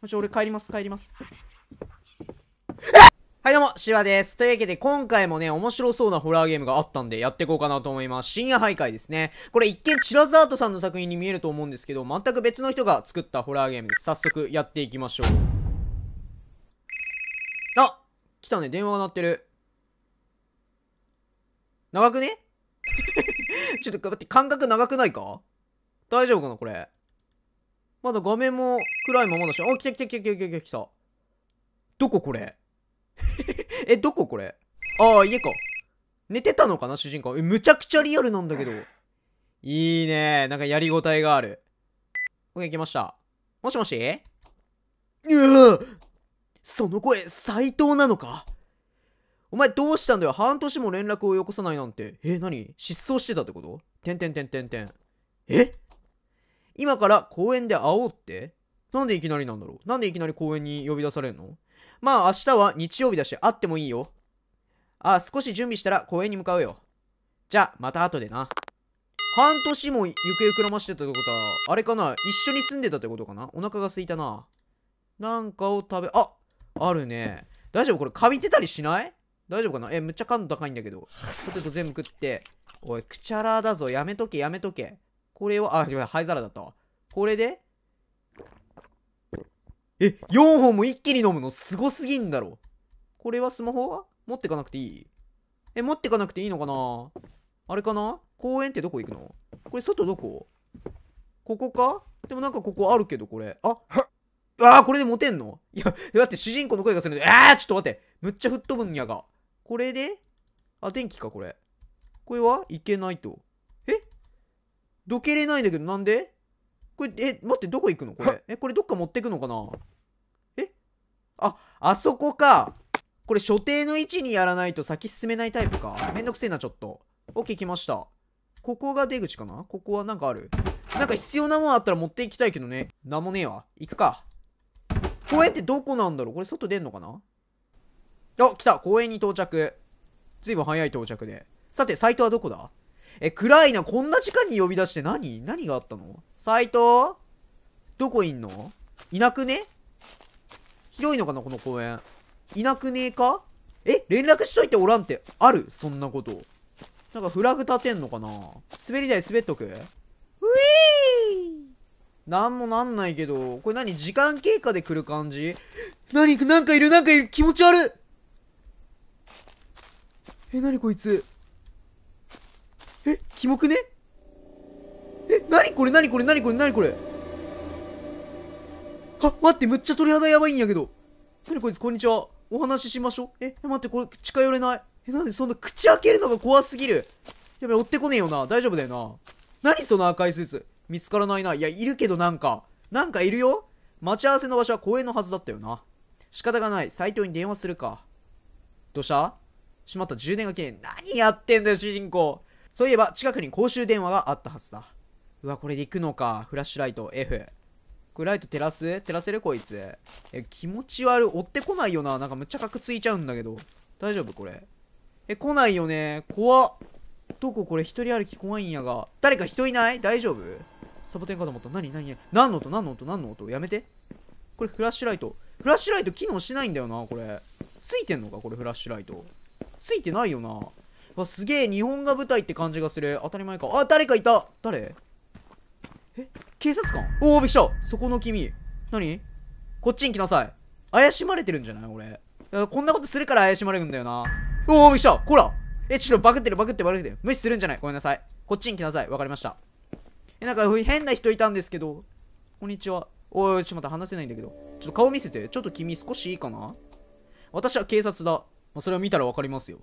もし俺帰ります、帰ります。はいどうも、シワです。というわけで、今回もね、面白そうなホラーゲームがあったんで、やっていこうかなと思います。深夜徘徊ですね。これ一見、チラザートさんの作品に見えると思うんですけど、全く別の人が作ったホラーゲームです。早速、やっていきましょう。あ来たね、電話が鳴ってる。長くね ちょっと、待って、間隔長くないか大丈夫かな、これ。まだ画面も暗いままだし。あ、来た来た来た来た来た来た。どここれ え、どここれああ、家か。寝てたのかな、主人公。え、むちゃくちゃリアルなんだけど。いいねなんかやりごたえがある。OK、来ました。もしもしうぅその声、斎藤なのかお前どうしたんだよ半年も連絡をよこさないなんて。え、何失踪してたってことてんてんてんてんてん。え今から公園で会おうってなんでいきなりなんだろうなんでいきなり公園に呼び出されるのまあ明日は日曜日だし会ってもいいよ。あ、少し準備したら公園に向かうよ。じゃあ、また後でな。半年も行方くらましてたってことは、あれかな一緒に住んでたってことかなお腹が空いたな。なんかを食べ、ああるね。大丈夫これカビてたりしない大丈夫かなえ、むっちゃ感度高いんだけど。ポテト全部食って。おい、くちゃらだぞ。やめとけ、やめとけ。これは、あ、違う、灰皿だったわ。これで、え、4本も一気に飲むのすごすぎんだろ。これはスマホは持ってかなくていいえ、持ってかなくていいのかなあれかな公園ってどこ行くのこれ外どこここかでもなんかここあるけどこれ。あああ、これで持てんのいや、だって主人公の声がするので、ああ、ちょっと待って。むっちゃ吹っ飛ぶんやが。これであ、電気か、これ。これはいけないと。どけれないんだけど、なんでこれ、え、待って、どこ行くのこれ。え、これどっか持ってくのかなえあ、あそこか。これ、所定の位置にやらないと先進めないタイプか。めんどくせえな、ちょっと。オッケー、来ました。ここが出口かなここはなんかあるなんか必要なもんあったら持っていきたいけどね。なんもねえわ。行くか。公園ってどこなんだろうこれ外出んのかなあ、来た公園に到着。ずいぶん早い到着で。さて、サイトはどこだえ、暗いな。こんな時間に呼び出して何何があったの斎藤どこいんのいなくね広いのかなこの公園。いなくねえかえ連絡しといておらんってあるそんなこと。なんかフラグ立てんのかな滑り台滑っとくウィーなんもなんないけど、これ何時間経過で来る感じ何なんかいるなんかいる気持ち悪いえ、なにこいつえ、キモくねえ、なにこれなにこれなにこれなにこれあ、待って、むっちゃ鳥肌やばいんやけど。なにこいつ、こんにちは。お話ししましょう。え、待って、これ、近寄れない。え、なんでそんな、口開けるのが怖すぎる。やべ、追ってこねえよな。大丈夫だよな。何その赤いスーツ。見つからないな。いや、いるけどなんか。なんかいるよ。待ち合わせの場所は公園のはずだったよな。仕方がない。斎藤に電話するか。どうしたしまった、充電が切れ何やってんだよ、主人公。そういえば、近くに公衆電話があったはずだ。うわ、これで行くのか。フラッシュライト、F。これライト照らす照らせるこいつ。え、気持ち悪い。追ってこないよな。なんかむっちゃかくついちゃうんだけど。大丈夫これ。え、来ないよね。怖っ。どここれ一人歩き怖いんやが。誰か人いない大丈夫サボテンかと思った。何何何の音何の音何の音やめて。これフラッシュライト。フラッシュライト機能しないんだよな、これ。ついてんのかこれフラッシュライト。ついてないよな。わすげえ日本が舞台って感じがする当たり前かあ誰かいた誰え警察官おおびっくりしたそこの君何こっちに来なさい怪しまれてるんじゃない俺こんなことするから怪しまれるんだよなおおびっくりしたほらえちょっとバグってるバグってるバグってる無視するんじゃないごめんなさいこっちに来なさいわかりましたえなんか変な人いたんですけどこんにちはおいちょっと待って話せないんだけどちょっと顔見せてちょっと君少しいいかな私は警察だ、まあ、それは見たらわかりますよ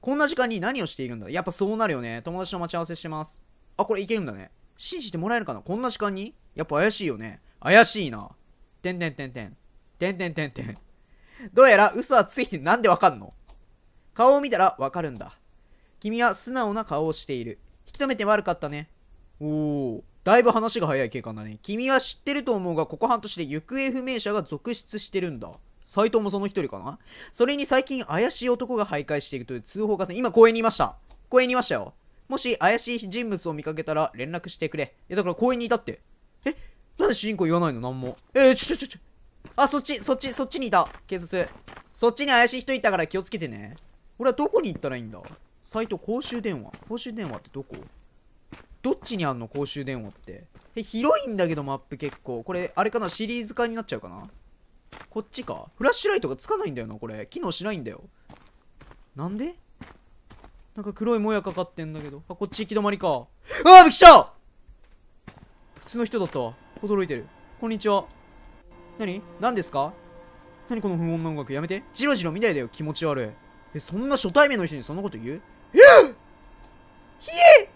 こんな時間に何をしているんだやっぱそうなるよね。友達と待ち合わせしてます。あ、これいけるんだね。信じてもらえるかなこんな時間にやっぱ怪しいよね。怪しいな。てんてんてんてん。てんてんてんてん。どうやら嘘はついてなんでわかんの顔を見たらわかるんだ。君は素直な顔をしている。引き止めて悪かったね。おお、だいぶ話が早い経過だね。君は知ってると思うが、ここ半年で行方不明者が続出してるんだ。斎藤もその一人かなそれに最近怪しい男が徘徊しているという通報が、今公園にいました。公園にいましたよ。もし怪しい人物を見かけたら連絡してくれ。いや、だから公園にいたって。えなんで主人公言わないのなんも。えー、ちょちょちょちょ。あ、そっち、そっち、そっちにいた。警察。そっちに怪しい人いたから気をつけてね。俺はどこに行ったらいいんだサイト公衆電話。公衆電話ってどこどっちにあんの公衆電話って。え、広いんだけどマップ結構。これ、あれかなシリーズ化になっちゃうかなこっちかフラッシュライトがつかないんだよな、これ。機能しないんだよ。なんでなんか黒いもやかかってんだけど。あ、こっち行き止まりか。ああ、びった普通の人だったわ。驚いてる。こんにちは。何何ですか何この不穏な音楽やめて。ジロジロみたいだよ、気持ち悪い。え、そんな初対面の人にそんなこと言うえっひえ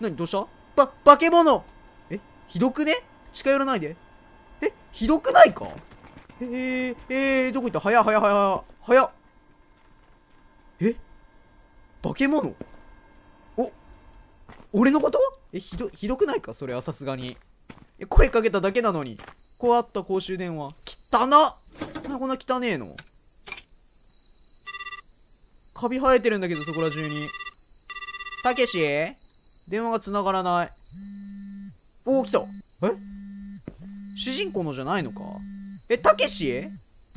何どうしたば、化け物え、ひどくね近寄らないで。え、ひどくないかえー、えー、どこ行った早早早早え化け物お俺のことえ、ひど、ひどくないかそれはさすがに。え、声かけただけなのに。こうあった公衆電話。汚ななこんな汚ねえのカビ生えてるんだけど、そこら中に。たけし電話が繋がらない。おお、来た。え主人公のじゃないのかえ、たけし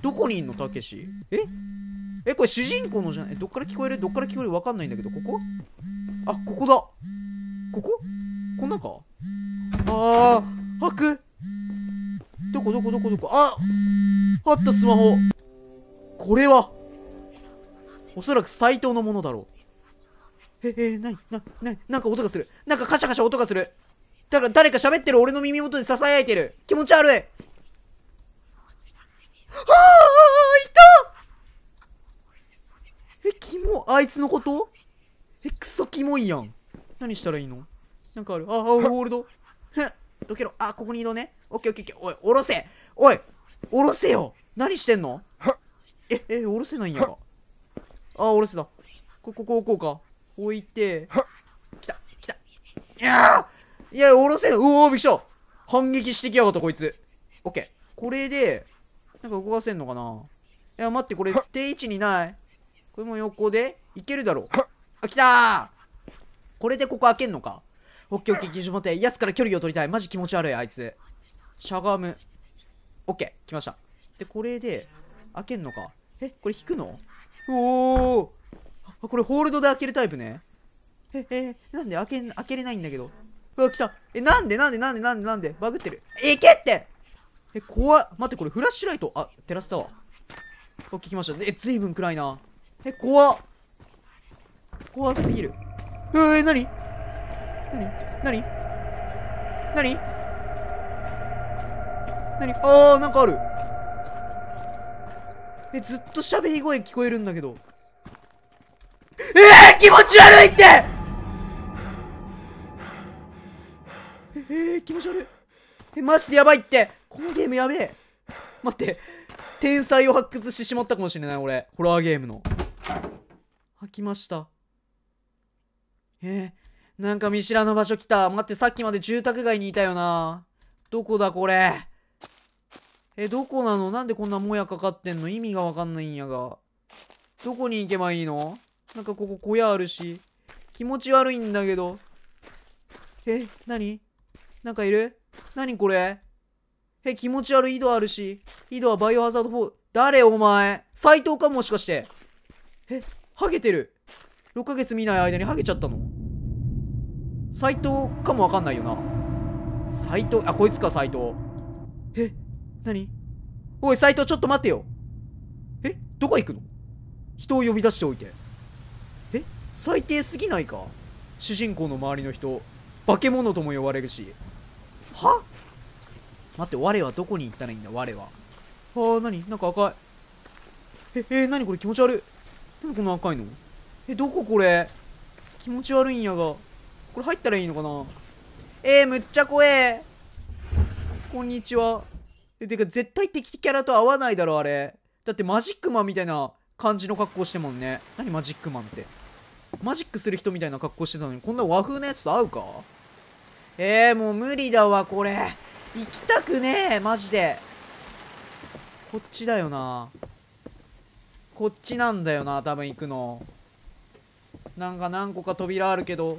どこにいんのたけしええ、これ主人公のじゃん。え、どっから聞こえるどっから聞こえるわかんないんだけど、ここあ、ここだ。こここんなかあー、吐く。どこどこどこどこああったスマホ。これは、おそらく斎藤のものだろう。え、え、なにな、な、なんか音がする。なんかカシャカシャ音がする。だから誰か喋ってる俺の耳元で囁いてる。気持ち悪い。あいたえ、キモ、あいつのことえ、クソキモいやん。何したらいいのなんかある。あ、あ、ホールド。へどけろ。あ、ここに移動ね。オッケーオッケーオッケー。おい、おろせ。おい、おろせよ。何してんのえ、え、おろせないんやが。あ、おろせだ。こ、ここ、こうか。置いて。来た、来た。いやーいや、おろせ。うおー、びっくりした。反撃してきやがった、こいつ。オッケー。これで、なんか動かせんのかないや、待って、これ、定位置にない。これも横でいけるだろう。あ、来たこれでここ開けんのかオッケーオッケー、基準持って。奴から距離を取りたい。マジ気持ち悪い、あいつ。しゃがむ。オッケー、来ました。で、これで、開けんのか。え、これ引くのおーあ、これホールドで開けるタイプね。え、え、なんで開け、開けれないんだけど。うわ、来た。え、なんでなんでなんでなんでなんでバグってる。いけってえ、怖っ。待って、これフラッシュライト。あ、照らしたわ。おッケました。え、ずいぶん暗いな。え、怖っ。怖すぎる。うえになになになになにあー、なんかある。え、ずっと喋り声聞こえるんだけど。えー、気持ち悪いってえ、えー、気持ち悪い。え、マジでやばいってこのゲームやべえ待って天才を発掘してしまったかもしれない俺ホラーゲームの吐きましたえー、なんか見知らぬ場所来た待ってさっきまで住宅街にいたよなどこだこれえどこなのなんでこんなもやかかってんの意味がわかんないんやがどこに行けばいいのなんかここ小屋あるし気持ち悪いんだけどえ何なんかいる何これえ、気持ち悪い井戸あるし。井戸はバイオハザード4。誰お前斎藤かもしかして。え、ハゲてる。6ヶ月見ない間にハゲちゃったの斎藤かもわかんないよな。斎藤、あ、こいつか斎藤。え、なにおい斎藤ちょっと待ってよ。え、どこ行くの人を呼び出しておいて。え、最低すぎないか主人公の周りの人、化け物とも呼ばれるし。は待って我はどこに行ったらいいんだ我はあー何なんか赤いええー、にこれ気持ち悪い何この赤いのえどここれ気持ち悪いんやがこれ入ったらいいのかなえー、むっちゃ怖えこんにちはえてか絶対敵キャラと合わないだろあれだってマジックマンみたいな感じの格好してもんね何マジックマンってマジックする人みたいな格好してたのにこんな和風のやつと合うかえー、もう無理だわこれ行きたくねえマジでこっちだよなこっちなんだよな多分行くのなんか何個か扉あるけど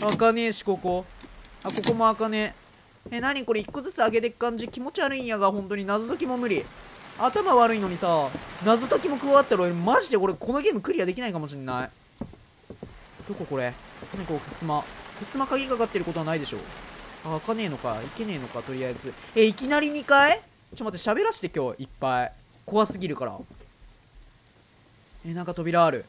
開かねえしここあここも開かねええ何これ1個ずつ上げてく感じ気持ち悪いんやが本当に謎解きも無理頭悪いのにさ謎解きも加わったら俺マジで俺このゲームクリアできないかもしんないどここれ何これふすまふすま鍵かかってることはないでしょあ、開かねえのか。いけねえのか、とりあえず。え、いきなり2回ちょ、待って、喋らして今日、いっぱい。怖すぎるから。え、なんか扉ある。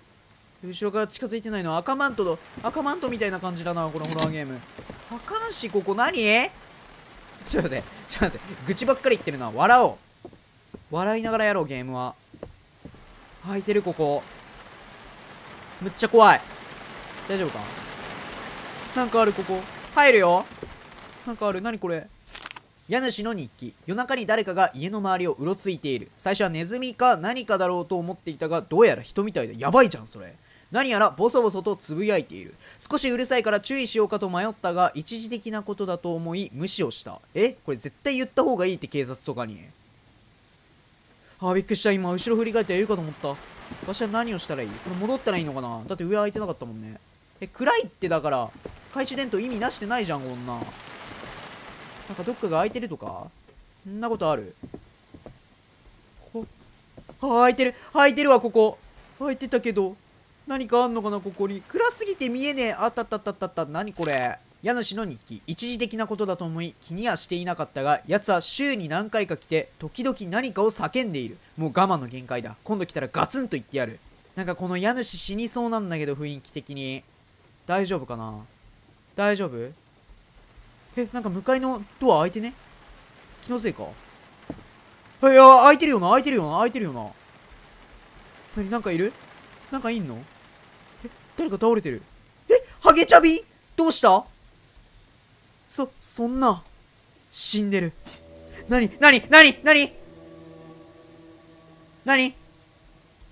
後ろから近づいてないのは赤マントの、赤マントみたいな感じだな、このホラーゲーム。あかんし、ここ何ちょっと待って、ちょっと待って、愚痴ばっかり言ってるな。笑おう。笑いながらやろう、ゲームは。開いてる、ここ。むっちゃ怖い。大丈夫かなんかある、ここ。入るよ。なんかある何これ家主の日記夜中に誰かが家の周りをうろついている最初はネズミか何かだろうと思っていたがどうやら人みたいでやばいじゃんそれ何やらボソボソとつぶやいている少しうるさいから注意しようかと迷ったが一時的なことだと思い無視をしたえこれ絶対言った方がいいって警察とかにあびっくりした今後ろ振り返ってやるかと思った私は何をしたらいいこれ戻ったらいいのかなだって上開いてなかったもんねえ暗いってだから懐中電灯意味なしてないじゃんこんななんかどっかが開いてるとかそんなことあるこあ開いてる開いてるわここ開いてたけど何かあんのかなここに暗すぎて見えねえあったったったったった何これ家主の日記一時的なことだと思い気にはしていなかったが奴は週に何回か来て時々何かを叫んでいるもう我慢の限界だ今度来たらガツンと言ってやるなんかこの家主死にそうなんだけど雰囲気的に大丈夫かな大丈夫え、なんか向かいのドア開いてね気のせいかいや、開いてるよな、開いてるよな、開いてるよな。なに、なんかいるなんかいんのえ、誰か倒れてる。え、ハゲチャビどうしたそ、そんな、死んでる。なに、なに、なに、なになに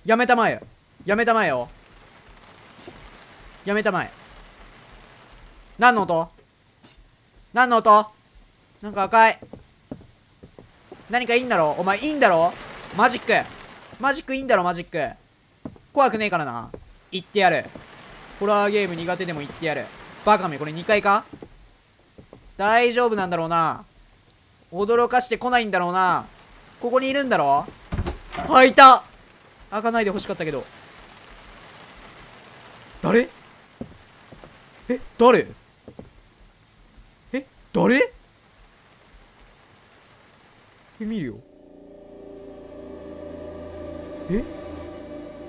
やめたまえやめたまえよ。やめたまえ。何の音何の音なんか赤い。何かいいんだろお前いいんだろマジック。マジックいいんだろマジック。怖くねえからな。言ってやる。ホラーゲーム苦手でも言ってやる。バカめ、これ2階か大丈夫なんだろうな。驚かしてこないんだろうな。ここにいるんだろあ、いた開かないで欲しかったけど。誰え、誰誰え、見るよ。え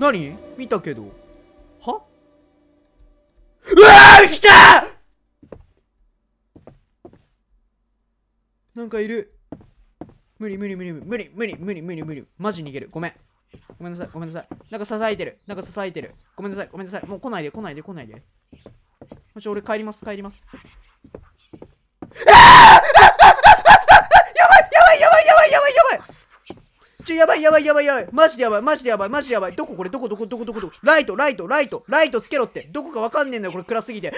何見たけど。はうわあ来たなんかいる。無理無理無理無理無理無理無理無理マジ逃げる。ごめん。ごめんなさい、ごめんなさい。なんか支えてる。なんか支えてる。ごめんなさい、ごめんなさい。もう来ないで、来ないで、来ないで。もし俺帰ります、帰ります。やばいやばいやばいやばいやばいやばいちょ、やばいやばいやばいやばい。マジでやばい、マジでやばい、マジでやばい。どここれどこどこどこどこどこライト、ライト、ライト、ライトつけろって。どこかわかんねえんだよ、これ暗すぎて。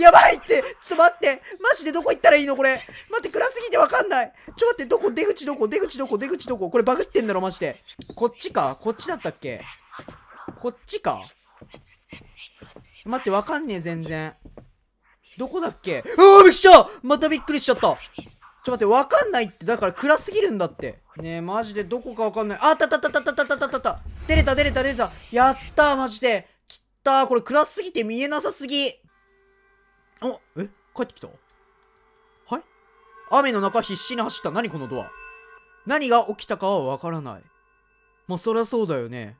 やばいってちょっと待って。マジでどこ行ったらいいのこれ。待って、暗すぎてわかんない。ちょ、待って、どこ出口どこ出口どこ出口どここれバグってんだろ、マジで。こっちかこっちだったっけこっちか待って、わかんねえ、全然。どこだっけうわびっくりしたまたびっくりしちゃったちょ待って、わかんないって、だから暗すぎるんだって。ねえ、マジでどこかわかんない。あったったったったったったったった出れた出れた出れたやったマジできったこれ暗すぎて見えなさすぎおえ帰ってきたはい雨の中必死に走った。何このドア何が起きたかはわからない。まあ、そりゃそうだよね。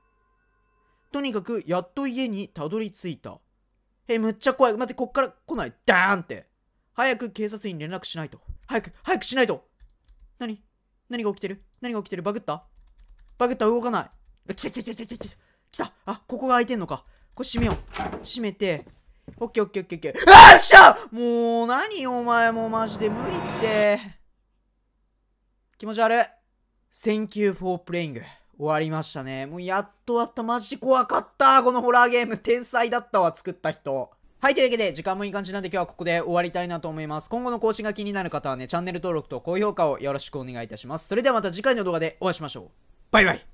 とにかく、やっと家にたどり着いた。え、むっちゃ怖い。待って、こっから来ない。ダーンって。早く警察に連絡しないと。早く、早くしないと。何何が起きてる何が起きてるバグったバグった動かない。来た来た来た来た来た。来た。あ、ここが開いてんのか。これ閉めよう。閉めて。オッケーオッケーオッケーオッケー。あ来たもう、何お前もマジで無理って。気持ち悪い。Thank you for playing. 終わりましたね。もうやっと終わった。マジ怖かった。このホラーゲーム。天才だったわ。作った人。はい、というわけで、時間もいい感じなんで今日はここで終わりたいなと思います。今後の更新が気になる方はね、チャンネル登録と高評価をよろしくお願いいたします。それではまた次回の動画でお会いしましょう。バイバイ